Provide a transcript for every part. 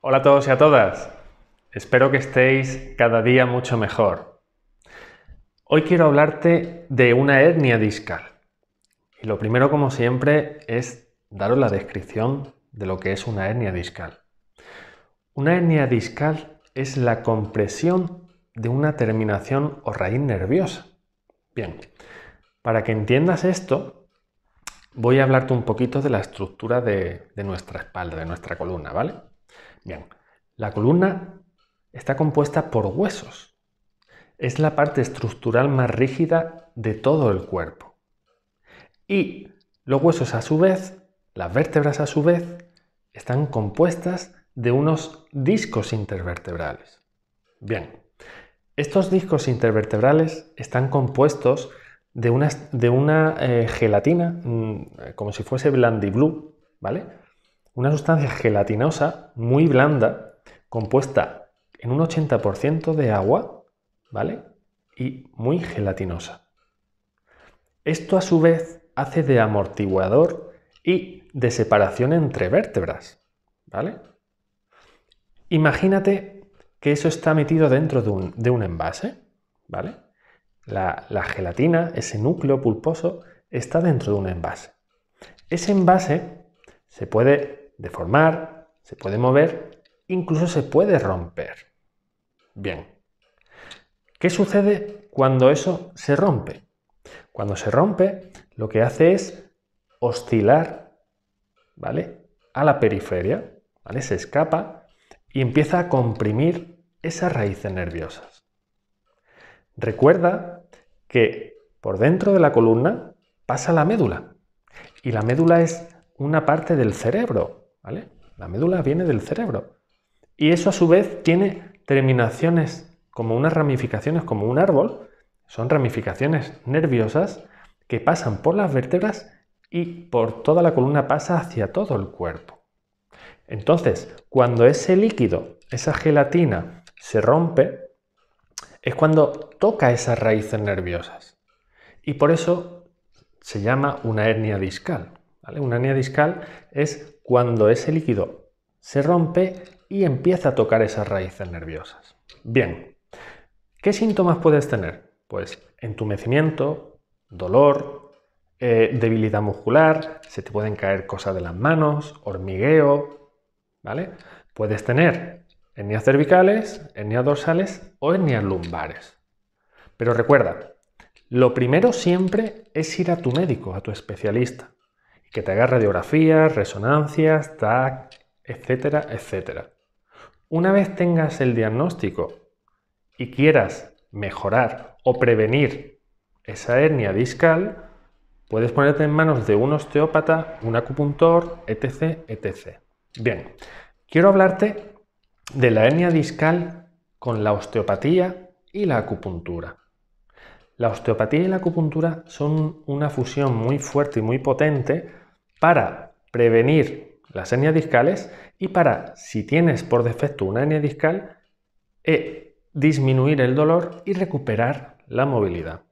Hola a todos y a todas. Espero que estéis cada día mucho mejor. Hoy quiero hablarte de una hernia discal. Y lo primero, como siempre, es daros la descripción de lo que es una hernia discal. Una hernia discal es la compresión de una terminación o raíz nerviosa. Bien, para que entiendas esto, voy a hablarte un poquito de la estructura de, de nuestra espalda, de nuestra columna, ¿vale? Bien, la columna está compuesta por huesos. Es la parte estructural más rígida de todo el cuerpo. Y los huesos a su vez, las vértebras a su vez, están compuestas de unos discos intervertebrales. Bien, estos discos intervertebrales están compuestos de una, eh, gelatina, mm, eh, como si fuese Blue, ¿vale? una sustancia gelatinosa muy blanda, compuesta en un 80% de agua, ¿vale? Y muy gelatinosa. Esto a su vez hace de amortiguador y de separación entre vértebras, ¿vale? Imagínate que eso está metido dentro de un, envase, ¿vale? La, la gelatina, ese núcleo pulposo, está dentro de un envase. Ese envase se puede deformar, se puede mover, incluso se puede romper. Bien. ¿Qué sucede cuando eso se rompe? Cuando se rompe, lo que hace es oscilar, ¿vale? A la periferia, ¿vale? Se escapa y empieza a comprimir esas raíces nerviosas. Recuerda que por dentro de la columna pasa la médula y la médula es una parte del cerebro. La médula viene del cerebro. Y eso a su vez tiene terminaciones como unas ramificaciones, como un árbol. Son ramificaciones nerviosas que pasan por las vértebras y por toda la columna pasa hacia todo el cuerpo. Entonces, cuando ese líquido, esa gelatina, se rompe, es cuando toca esas raíces nerviosas. Y por eso se llama una hernia discal. Una hernia discal es cuando ese líquido se rompe y empieza a tocar esas raíces nerviosas. Bien, ¿qué síntomas puedes tener? Pues entumecimiento, dolor, eh, debilidad muscular, se te pueden caer cosas de las manos, hormigueo, ¿vale? Puedes tener hernias cervicales, hernias dorsales o hernias lumbares. Pero recuerda, lo primero siempre es ir a tu médico, a tu especialista que te haga radiografías, resonancias, TAC, etcétera, etcétera. Una vez tengas el diagnóstico y quieras mejorar o prevenir esa hernia discal, puedes ponerte en manos de un osteópata, un acupuntor, etc, etc. Bien, quiero hablarte de la hernia discal con la osteopatía y la acupuntura. La osteopatía y la acupuntura son una fusión muy fuerte y muy potente para prevenir las hernias discales y para, si tienes por defecto una hernia discal, eh, disminuir el dolor y recuperar la movilidad.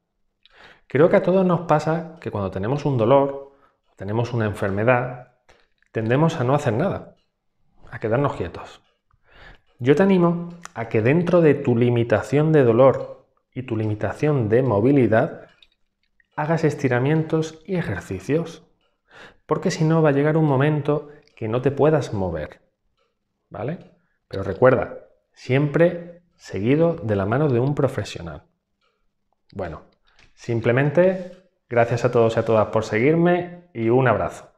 Creo que a todos nos pasa que cuando tenemos un dolor, tenemos una enfermedad, tendemos a no hacer nada, a quedarnos quietos. Yo te animo a que dentro de tu limitación de dolor y tu limitación de movilidad, hagas estiramientos y ejercicios. Porque si no va a llegar un momento que no te puedas mover. ¿Vale? Pero recuerda, siempre seguido de la mano de un profesional. Bueno, simplemente gracias a todos y a todas por seguirme y un abrazo.